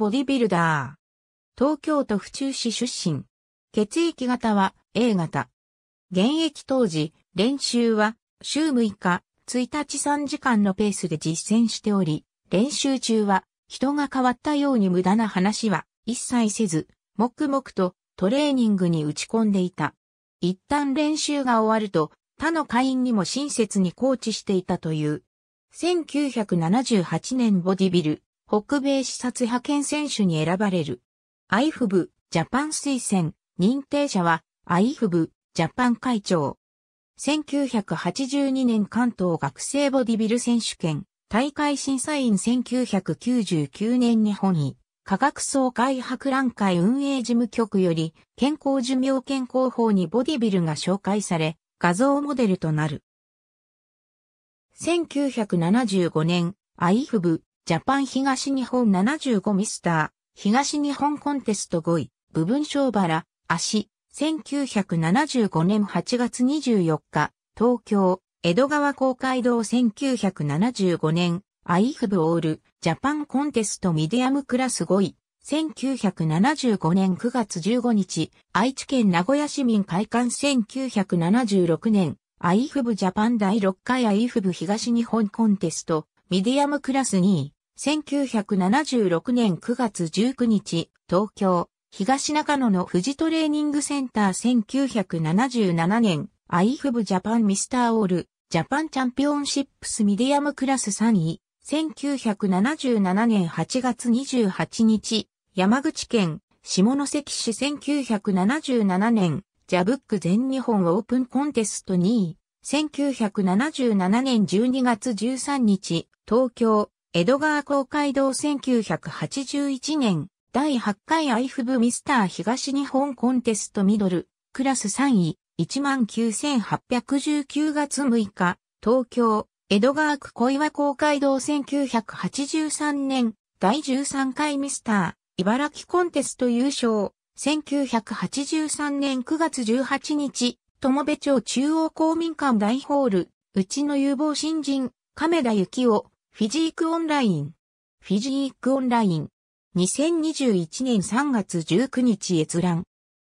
ボディビルダー。東京都府中市出身。血液型は A 型。現役当時、練習は週6日、1日3時間のペースで実践しており、練習中は人が変わったように無駄な話は一切せず、黙々とトレーニングに打ち込んでいた。一旦練習が終わると、他の会員にも親切にコーチしていたという。1978年ボディビル、北米視察派遣選手に選ばれる。IFB ジャパン推薦認定者は IFB ジャパン会長。1982年関東学生ボディビル選手権大会審査員1999年日本に、科学総会博覧会運営事務局より健康寿命健康法にボディビルが紹介され画像モデルとなる。1975年 IFB ジャパン東日本75ミスター、東日本コンテスト5位、部分小原、足、1975年8月24日、東京、江戸川公会堂1975年、アイフブオール、ジャパンコンテストミディアムクラス5位、1975年9月15日、愛知県名古屋市民会館1976年、アイフブジャパン第6回アイフブ東日本コンテスト、ミディアムクラス2位、1976年9月19日、東京、東中野の富士トレーニングセンター1977年、アイフブジャパンミスターオール、ジャパンチャンピオンシップスミディアムクラス3位、1977年8月28日、山口県、下関市1977年、ジャブック全日本オープンコンテスト2位、1977年12月13日、東京、エドガー公会堂1981年、第8回アイフブミスター東日本コンテストミドル、クラス3位、19819月6日、東京、エドガー区小岩公会堂1983年、第13回ミスター、茨城コンテスト優勝、1983年9月18日、友部町中央公民館大ホール、うちの有望新人、亀田幸雄、フィジークオンライン。フィジークオンライン。2021年3月19日閲覧。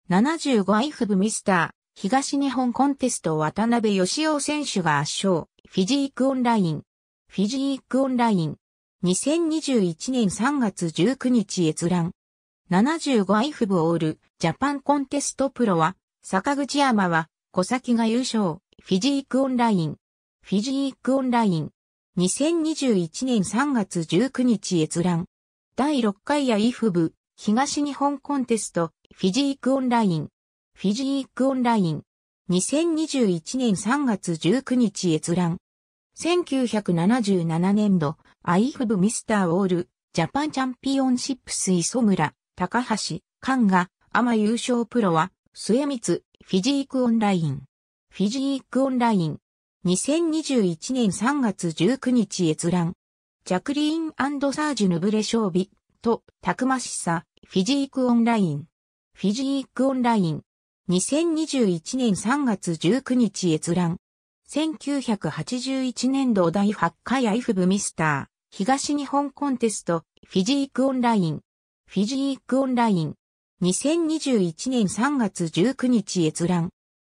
7 5フブミスター。東日本コンテスト渡辺義雄選手が圧勝。フィジークオンライン。フィジークオンライン。2021年3月19日閲覧。7 5フブオールジャパンコンテストプロは、坂口山は、小崎が優勝。フィジークオンライン。フィジークオンライン。2021年3月19日閲覧。第6回やイフ部、東日本コンテスト、フィジークオンライン。フィジークオンライン。2021年3月19日閲覧。1977年度、アイフ部ミスターオール、ジャパンチャンピオンシップス磯村、高橋、菅が、アマ優勝プロは、末光、フィジークオンライン。フィジークオンライン。2021年3月19日閲覧。ジャクリーンサージュ・ヌブレ勝利と、たくましさ、フィジークオンライン。フィジークオンライン。2021年3月19日閲覧。1981年度第8回イフブミスター、東日本コンテスト、フィジークオンライン。フィジークオンライン。2021年3月19日閲覧。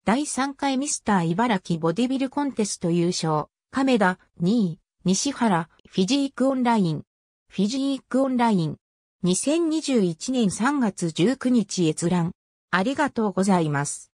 第3回ミスター茨城ボディビルコンテスト優勝、亀田2位、西原、フィジークオンライン。フィジークオンライン。2021年3月19日閲覧。ありがとうございます。